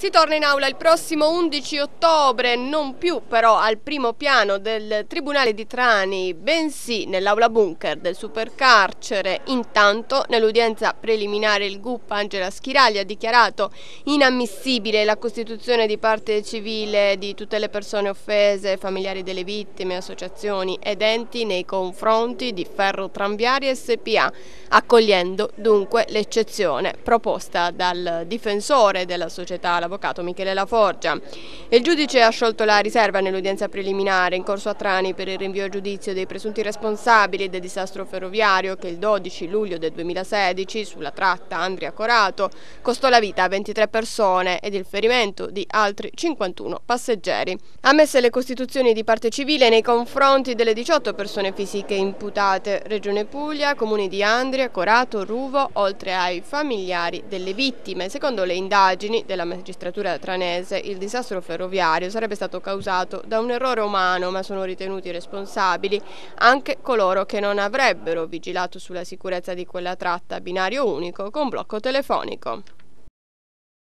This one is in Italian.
Si torna in aula il prossimo 11 ottobre, non più però al primo piano del Tribunale di Trani, bensì nell'aula bunker del supercarcere. Intanto, nell'udienza preliminare, il GUP Angela Schiragli ha dichiarato inammissibile la costituzione di parte civile di tutte le persone offese, familiari delle vittime, associazioni ed enti nei confronti di Ferro Tranviari SPA, accogliendo dunque l'eccezione proposta dal difensore della società la dall'avvocato Michele Laforgia. Il giudice ha sciolto la riserva nell'udienza preliminare in corso a Trani per il rinvio a giudizio dei presunti responsabili del disastro ferroviario che il 12 luglio del 2016 sulla tratta Andria Corato costò la vita a 23 persone ed il ferimento di altri 51 passeggeri. Ammesse le costituzioni di parte civile nei confronti delle 18 persone fisiche imputate, Regione Puglia, Comuni di Andria, Corato, Ruvo, oltre ai familiari delle vittime, secondo le indagini della magistratura magistratura tranese il disastro ferroviario sarebbe stato causato da un errore umano ma sono ritenuti responsabili anche coloro che non avrebbero vigilato sulla sicurezza di quella tratta binario unico con blocco telefonico.